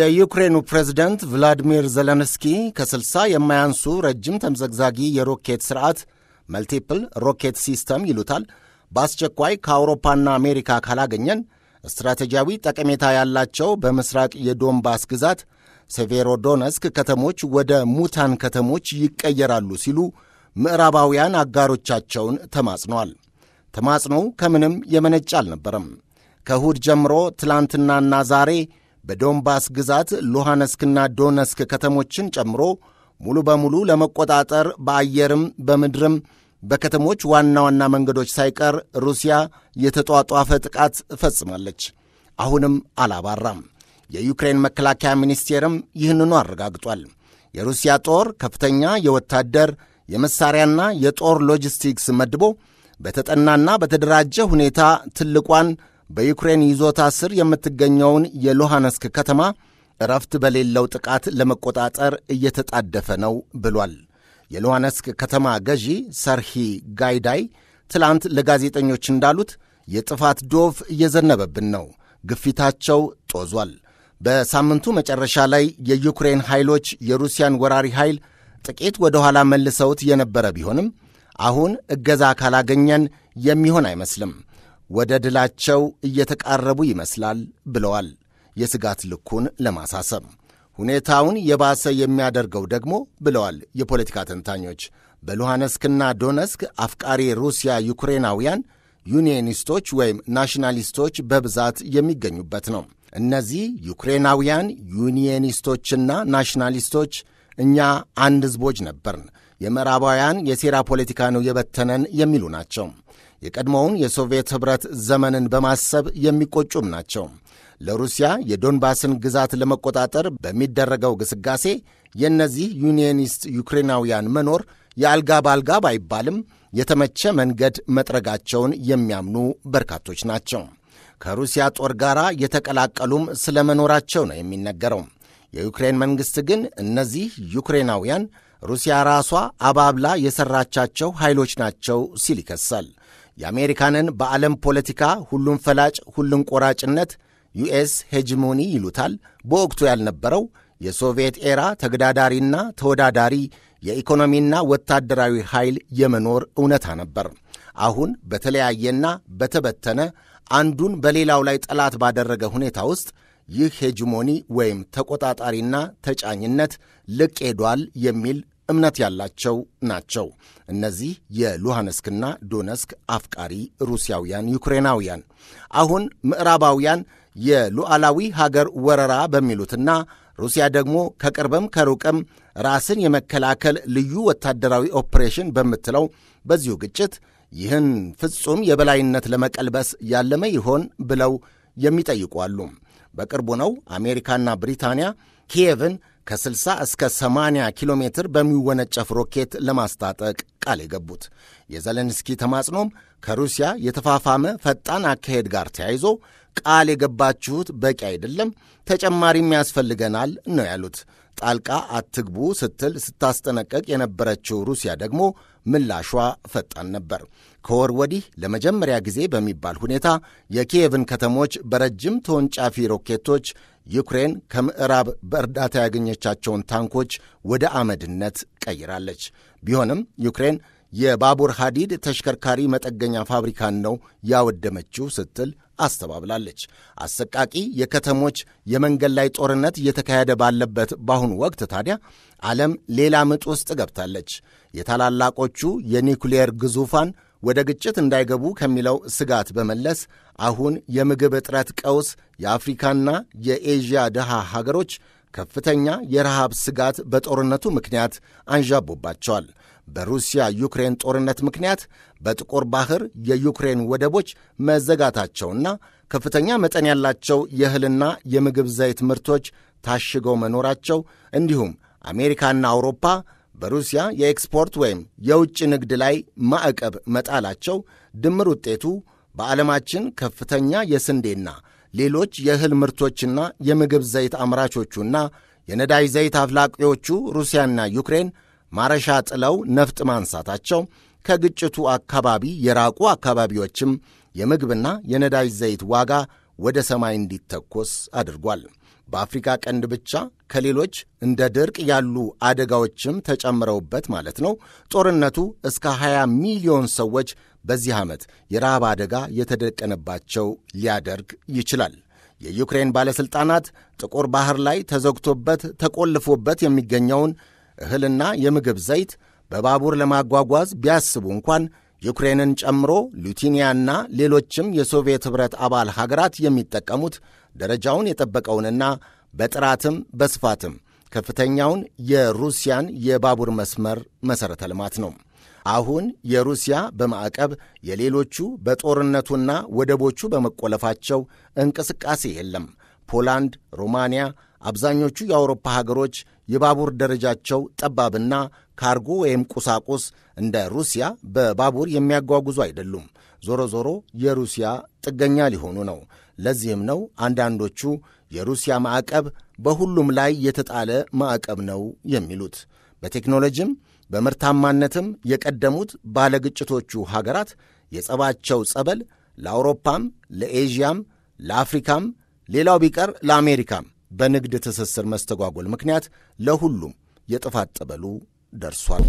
የዩክሬኑ ፕሬዝደንት ቭላዲሚር ዘለንስኪ ከ60 የማያንሱ ረጅም ተምዘግዛጊ የሮኬት ስርዓት መልቲፕል ሮኬት ሲስተም ይሉታል በአስቸኳይ ከአውሮፓና አሜሪካ ካላገኘን ስትራቴጂያዊ ጠቀሜታ ያላቸው በምስራቅ የዶንባስ ግዛት ሴቬሮዶነስክ ከተሞች ወደ ሙታን ከተሞች ይቀየራሉ ሲሉ ምዕራባውያን አጋሮቻቸውን ተማጽነዋል። ተማጽኖው ከምንም የመነጭ አልነበረም። ከእሁድ ጀምሮ ትላንትናና ዛሬ በዶንባስ ግዛት ሉሃንስክና ዶነስክ ከተሞችን ጨምሮ ሙሉ በሙሉ ለመቆጣጠር በአየርም በምድርም በከተሞች ዋና ዋና መንገዶች ሳይቀር ሩሲያ የተጧጧፈ ጥቃት ፈጽማለች። አሁንም አላባራም። የዩክሬን መከላከያ ሚኒስቴርም ይህንኑ አረጋግጧል። የሩሲያ ጦር ከፍተኛ የወታደር የመሳሪያና የጦር ሎጂስቲክስ መድቦ በተጠናና በተደራጀ ሁኔታ ትልቋን በዩክሬን ይዞታ ስር የምትገኘውን የሉሃንስክ ከተማ እረፍት በሌለው ጥቃት ለመቆጣጠር እየተጣደፈ ነው ብሏል። የሉሃንስክ ከተማ ገዢ ሰርሂ ጋይዳይ ትላንት ለጋዜጠኞች እንዳሉት የጥፋት ዶፍ እየዘነበብን ነው፣ ግፊታቸው ጦዟል። በሳምንቱ መጨረሻ ላይ የዩክሬን ኃይሎች የሩሲያን ወራሪ ኃይል ጥቂት ወደ ኋላ መልሰውት የነበረ ቢሆንም አሁን እገዛ ካላገኘን የሚሆን አይመስልም ወደ ድላቸው እየተቃረቡ ይመስላል ብለዋል። የስጋት ልኩን ለማሳሰብ ሁኔታውን የባሰ የሚያደርገው ደግሞ ብለዋል የፖለቲካ ተንታኞች በሉሃነስክና ዶነስክ አፍቃሪ ሩሲያ ዩክሬናውያን ዩኒየኒስቶች ወይም ናሽናሊስቶች በብዛት የሚገኙበት ነው። እነዚህ ዩክሬናውያን ዩኒየኒስቶችና ናሽናሊስቶች እኛ አንድ ሕዝቦች ነበርን፣ የምዕራባውያን የሴራ ፖለቲካ ነው የበተነን የሚሉ ናቸው። የቀድሞውን የሶቪየት ኅብረት ዘመንን በማሰብ የሚቆጩም ናቸው። ለሩሲያ የዶንባስን ግዛት ለመቆጣጠር በሚደረገው ግስጋሴ የእነዚህ ዩኒየኒስት ዩክሬናውያን መኖር የአልጋ ባልጋ ባይባልም የተመቸ መንገድ መጥረጋቸውን የሚያምኑ በርካቶች ናቸው። ከሩሲያ ጦር ጋር የተቀላቀሉም ስለ መኖራቸው ነው የሚነገረው። የዩክሬን መንግሥት ግን እነዚህ ዩክሬናውያን ሩሲያ ራሷ አባብላ የሠራቻቸው ኃይሎች ናቸው ሲል ይከሳል። የአሜሪካንን በዓለም ፖለቲካ ሁሉን ፈላጭ ሁሉን ቆራጭነት ዩኤስ ሄጅሞኒ ይሉታል በወቅቱ ያልነበረው የሶቪየት ኤራ ተግዳዳሪና ተወዳዳሪ የኢኮኖሚና ወታደራዊ ኃይል የመኖር እውነታ ነበር። አሁን በተለያየና በተበተነ አንዱን በሌላው ላይ ጠላት ባደረገ ሁኔታ ውስጥ ይህ ሄጅሞኒ ወይም ተቆጣጣሪና ተጫኝነት ልቅ ሄዷል የሚል እምነት ያላቸው ናቸው። እነዚህ የሉሃንስክና ዶነስክ አፍቃሪ ሩሲያውያን ዩክሬናውያን አሁን ምዕራባውያን የሉዓላዊ ሀገር ወረራ በሚሉትና ሩሲያ ደግሞ ከቅርብም ከሩቅም ራስን የመከላከል ልዩ ወታደራዊ ኦፕሬሽን በምትለው በዚሁ ግጭት ይህን ፍጹም የበላይነት ለመቀልበስ ያለመ ይሆን ብለው የሚጠይቁ አሉ። በቅርቡ ነው አሜሪካና ብሪታንያ ኪየቭን ከ60 እስከ 80 ኪሎ ሜትር በሚወነጨፍ ሮኬት ለማስታጠቅ ቃል የገቡት የዘለንስኪ ተማጽኖም ከሩሲያ የተፋፋመ ፈጣን አካሄድ ጋር ተያይዞ ቃል የገባችሁት በቂ አይደለም፣ ተጨማሪም ያስፈልገናል ነው ያሉት። ጣልቃ አትግቡ ስትል ስታስጠነቀቅ የነበረችው ሩሲያ ደግሞ ምላሿ ፈጣን ነበር። ከወር ወዲህ ለመጀመሪያ ጊዜ በሚባል ሁኔታ የኪየቭን ከተሞች በረጅም ተወንጫፊ ሮኬቶች ዩክሬን ከምዕራብ በእርዳታ ያገኘቻቸውን ታንኮች ወደ አመድነት ቀይራለች። ቢሆንም ዩክሬን የባቡር ሐዲድ ተሽከርካሪ መጠገኛ ፋብሪካን ነው ያወደመችው ስትል አስተባብላለች። አሰቃቂ የከተሞች የመንገድ ላይ ጦርነት እየተካሄደ ባለበት በአሁኑ ወቅት ታዲያ ዓለም ሌላ ምጥ ውስጥ ገብታለች። የታላላቆቹ የኒውክሌር ግዙፋን ወደ ግጭት እንዳይገቡ ከሚለው ስጋት በመለስ አሁን የምግብ እጥረት ቀውስ የአፍሪካና የኤዥያ ድሃ ሀገሮች ከፍተኛ የረሃብ ስጋት በጦርነቱ ምክንያት አንዣቦባቸዋል። በሩሲያ ዩክሬን ጦርነት ምክንያት በጥቁር ባህር የዩክሬን ወደቦች መዘጋታቸውና ከፍተኛ መጠን ያላቸው የእህልና የምግብ ዘይት ምርቶች ታሽገው መኖራቸው እንዲሁም አሜሪካና አውሮፓ በሩሲያ የኤክስፖርት ወይም የውጭ ንግድ ላይ ማዕቀብ መጣላቸው ድምር ውጤቱ በዓለማችን ከፍተኛ የስንዴና ሌሎች የእህል ምርቶችና የምግብ ዘይት አምራቾቹና የነዳጅ ዘይት አፍላቂዎቹ ሩሲያና ዩክሬን ማረሻ ጥለው ነፍጥ ማንሳታቸው ከግጭቱ አካባቢ የራቁ አካባቢዎችም የምግብና የነዳጅ ዘይት ዋጋ ወደ ሰማይ እንዲተኮስ አድርጓል። በአፍሪካ ቀንድ ብቻ ከሌሎች እንደ ድርቅ ያሉ አደጋዎችም ተጨምረውበት ማለት ነው ጦርነቱ እስከ 20 ሚሊዮን ሰዎች በዚህ ዓመት የረሃብ አደጋ የተደቀነባቸው ሊያደርግ ይችላል። የዩክሬን ባለሥልጣናት ጥቁር ባህር ላይ ተዘግቶበት ተቆልፎበት የሚገኘውን እህልና የምግብ ዘይት በባቡር ለማጓጓዝ ቢያስቡ እንኳን ዩክሬንን ጨምሮ ሉቲኒያና ሌሎችም የሶቪየት ኅብረት አባል ሀገራት የሚጠቀሙት ደረጃውን የጠበቀውንና በጥራትም በስፋትም ከፍተኛውን የሩሲያን የባቡር መስመር መሠረተ ልማት ነው። አሁን የሩሲያ በማዕቀብ የሌሎቹ በጦርነቱና ወደቦቹ በመቆለፋቸው እንቅስቃሴ የለም። ፖላንድ፣ ሮማንያ፣ አብዛኞቹ የአውሮፓ ሀገሮች የባቡር ደረጃቸው ጠባብና ካርጎ ወይም ቁሳቁስ እንደ ሩሲያ በባቡር የሚያጓጉዙ አይደሉም። ዞሮ ዞሮ የሩሲያ ጥገኛ ሊሆኑ ነው። ለዚህም ነው አንዳንዶቹ የሩሲያ ማዕቀብ በሁሉም ላይ የተጣለ ማዕቀብ ነው የሚሉት። በቴክኖሎጂም በምርታማነትም የቀደሙት ባለግጭቶቹ ሀገራት የጸባቸው ጸበል ለአውሮፓም ለኤዥያም ለአፍሪካም ሌላው ቢቀር ለአሜሪካም በንግድ ትስስር መስተጓጎል ምክንያት ለሁሉም የጥፋት ጠበሉ ደርሷል።